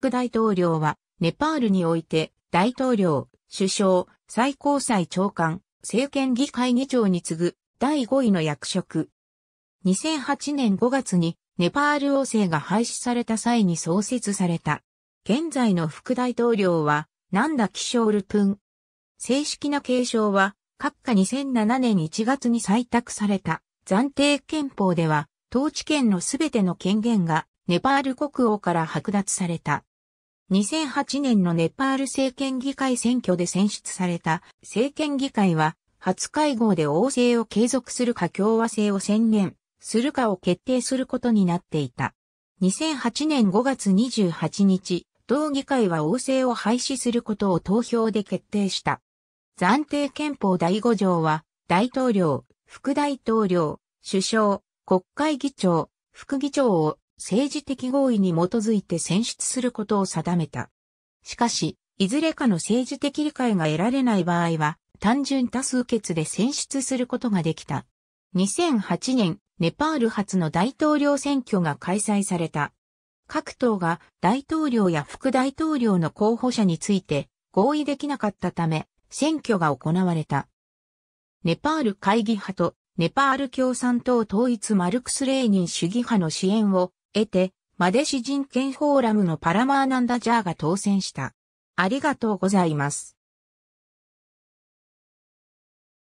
ク大統領は、ネパールにおいて、大統領、首相、最高裁長官、政権議会議長に次ぐ、第5位の役職。2008年5月に、ネパール王政が廃止された際に創設された。現在の副大統領は、ナンダ・キショール・プン。正式な継承は、閣下2007年1月に採択された暫定憲法では、統治権のすべての権限がネパール国王から剥奪された。2008年のネパール政権議会選挙で選出された政権議会は初会合で王政を継続するか共和制を宣言するかを決定することになっていた。2008年5月28日、同議会は王政を廃止することを投票で決定した。暫定憲法第5条は、大統領、副大統領、首相、国会議長、副議長を政治的合意に基づいて選出することを定めた。しかし、いずれかの政治的理解が得られない場合は、単純多数決で選出することができた。2008年、ネパール初の大統領選挙が開催された。各党が大統領や副大統領の候補者について合意できなかったため、選挙が行われた。ネパール会議派とネパール共産党統一マルクス・レーニン主義派の支援を得て、マデシ人権フォーラムのパラマーナンダ・ジャーが当選した。ありがとうございます。